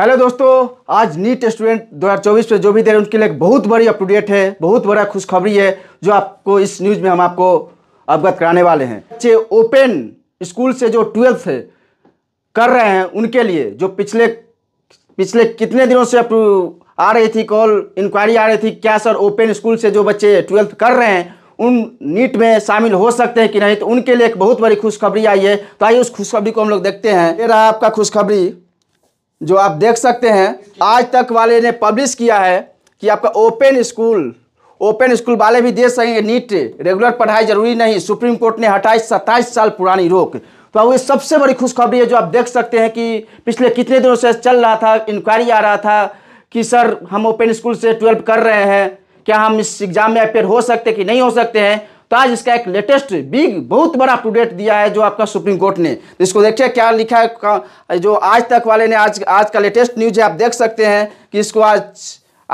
hello दोस्तों आज NEET student 2024 पे जो भी दे रहे हैं उनके लिए एक बहुत बड़ी अपडेट है बहुत बड़ा खुशखबरी है जो आपको इस न्यूज़ में हम आपको अवगत कराने वाले हैं बच्चे ओपन स्कूल से जो ट्वेल्थ कर रहे हैं उनके लिए जो पिछले पिछले कितने दिनों से आ रही थी कॉल इंक्वायरी आ रही थी क्या सर ओपन स्कूल से जो बच्चे ट्वेल्थ कर रहे हैं उन नीट में शामिल हो सकते हैं कि नहीं तो उनके लिए एक बहुत बड़ी खुशखबरी आई है तो आइए उस खुशखबरी को हम लोग देखते हैं रहा आपका खुशखबरी जो आप देख सकते हैं आज तक वाले ने पब्लिश किया है कि आपका ओपन स्कूल ओपन स्कूल वाले भी दे सकेंगे नीट रेगुलर पढ़ाई जरूरी नहीं सुप्रीम कोर्ट ने हटाई सत्ताईस साल पुरानी रोक तो अब ये सबसे बड़ी खुशखबरी है जो आप देख सकते हैं कि पिछले कितने दिनों से चल रहा था इंक्वायरी आ रहा था कि सर हम ओपन स्कूल से ट्वेल्व कर रहे हैं क्या हम इस एग्ज़ाम में अपेयर हो सकते कि नहीं हो सकते हैं तो आज इसका एक लेटेस्ट बिग बहुत बड़ा अपडेट दिया है जो आपका सुप्रीम कोर्ट ने तो इसको देखिए क्या लिखा है जो आज तक वाले ने आज आज का लेटेस्ट न्यूज है आप देख सकते हैं कि इसको आज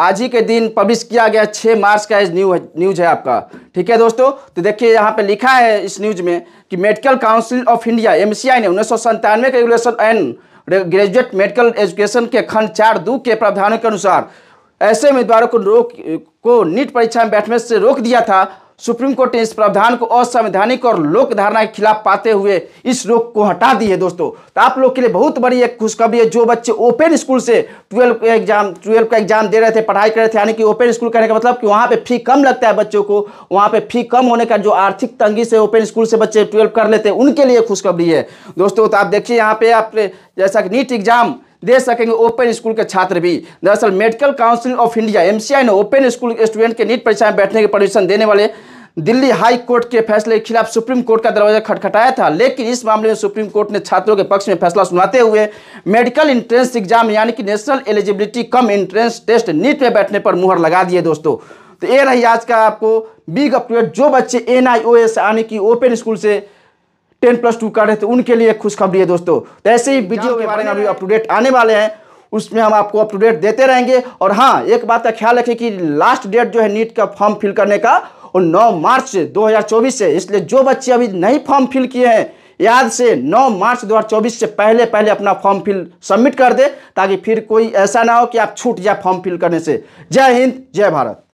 आज ही के दिन पब्लिश किया गया छः मार्च का न्यूज न्यूज है आपका ठीक है दोस्तों तो देखिए यहाँ पे लिखा है इस न्यूज में कि medical council of India M ने उन्नीस के regulation and graduate medical education के खंड चार दो के प्रावधानों के अनुसार ऐसे उम्मीदवारों को रोक को नीट परीक्षा में बैठने से रोक दिया था सुप्रीम कोर्ट ने इस प्रावधान को असंवैधानिक और लोक धारणा के खिलाफ पाते हुए इस रोक को हटा दी है दोस्तों तो आप लोग के लिए बहुत बड़ी एक खुशखबरी है जो बच्चे ओपन स्कूल से ट्वेल्व का एग्जाम ट्वेल्व का एग्जाम दे रहे थे पढ़ाई कर रहे थे यानी कि ओपन स्कूल करने का मतलब कि वहाँ पे फी कम लगता है बच्चों को वहाँ पे फी कम होने का जो आर्थिक तंगी से ओपन स्कूल से बच्चे ट्वेल्व कर लेते हैं उनके लिए खुशखबरी है दोस्तों तो आप देखिए यहाँ पे आप जैसा कि नीट एग्जाम दे सकेंगे ओपन स्कूल के छात्र भी दरअसल medical council of India MCI ने ओपन स्कूल स्टूडेंट के नीट परीक्षा में बैठने के परमिशन देने वाले दिल्ली हाई कोर्ट के फैसले के खिलाफ सुप्रीम कोर्ट का दरवाजा खटखटाया था लेकिन इस मामले में सुप्रीम कोर्ट ने छात्रों के पक्ष में फैसला सुनाते हुए मेडिकल इंट्रेंस एग्जाम यानी कि national eligibility cum entrance test NEET में बैठने पर मुहर लगा दिए दोस्तों तो ये रही आज का आपको बिग अपडेट जो बच्चे एन आई ओ एस यानी कि ओपन स्कूल से टेन प्लस टू कर रहे थे उनके लिए खुशखबरी है दोस्तों तो ऐसे ही वीडियो के बारे में अभी अप आने वाले हैं उसमें हम आपको अपटूडेट देते रहेंगे और हाँ एक बात का ख्याल रखें कि लास्ट डेट जो है नीट का फॉर्म फिल करने का और 9 मार्च 2024 से इसलिए जो बच्चे अभी नहीं फॉर्म फिल किए हैं याद से 9 मार्च 2024 से पहले पहले अपना फॉर्म फिल सबमिट कर दे ताकि फिर कोई ऐसा ना हो कि आप छूट जाए फॉर्म फिल करने से जय हिंद जय भारत